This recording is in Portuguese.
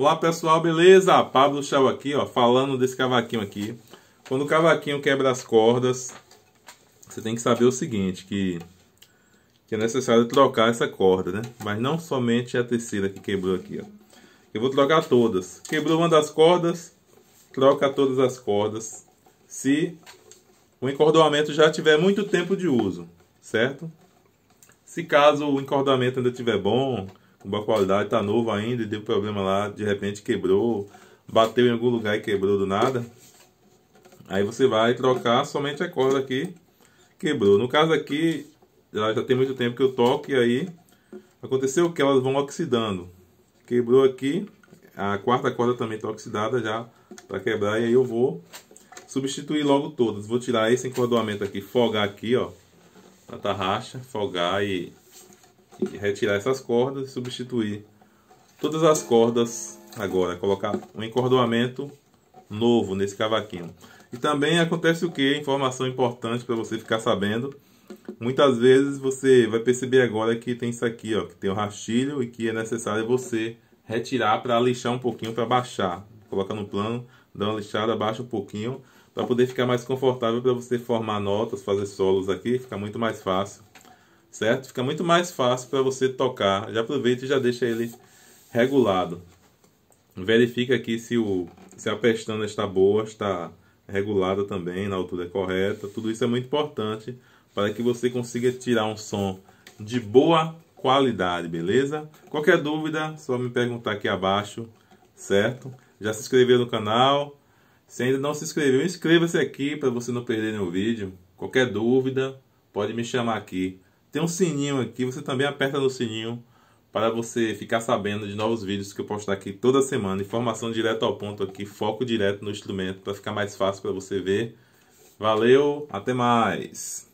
Olá pessoal, beleza? Pablo Chau aqui, ó, falando desse cavaquinho aqui. Quando o cavaquinho quebra as cordas, você tem que saber o seguinte, que, que é necessário trocar essa corda, né? Mas não somente a terceira que quebrou aqui, ó. Eu vou trocar todas. Quebrou uma das cordas, troca todas as cordas. Se o encordoamento já tiver muito tempo de uso, certo? Se caso o encordoamento ainda tiver bom, com boa qualidade, está novo ainda e deu problema lá, de repente quebrou, bateu em algum lugar e quebrou do nada. Aí você vai trocar somente a corda aqui, quebrou. No caso aqui, já, já tem muito tempo que eu toco e aí aconteceu que elas vão oxidando. Quebrou aqui, a quarta corda também está oxidada já para quebrar e aí eu vou substituir logo todas. Vou tirar esse encordoamento aqui, folgar aqui, ó, na tarraxa, folgar e retirar essas cordas e substituir todas as cordas agora, colocar um encordoamento novo nesse cavaquinho. E também acontece o que? Informação importante para você ficar sabendo. Muitas vezes você vai perceber agora que tem isso aqui, ó, que tem o um rastilho e que é necessário você retirar para lixar um pouquinho para baixar. Coloca no plano, dá uma lixada, baixa um pouquinho para poder ficar mais confortável para você formar notas, fazer solos aqui, fica muito mais fácil certo? Fica muito mais fácil para você tocar. Já aproveita e já deixa ele regulado. Verifica aqui se, o, se a pestana está boa, está regulada também, na altura correta. Tudo isso é muito importante para que você consiga tirar um som de boa qualidade, beleza? Qualquer dúvida, só me perguntar aqui abaixo, certo? Já se inscreveu no canal? Se ainda não se inscreveu, inscreva-se aqui para você não perder nenhum vídeo. Qualquer dúvida, pode me chamar aqui. Tem um sininho aqui, você também aperta no sininho para você ficar sabendo de novos vídeos que eu postar aqui toda semana. Informação direto ao ponto aqui, foco direto no instrumento para ficar mais fácil para você ver. Valeu, até mais!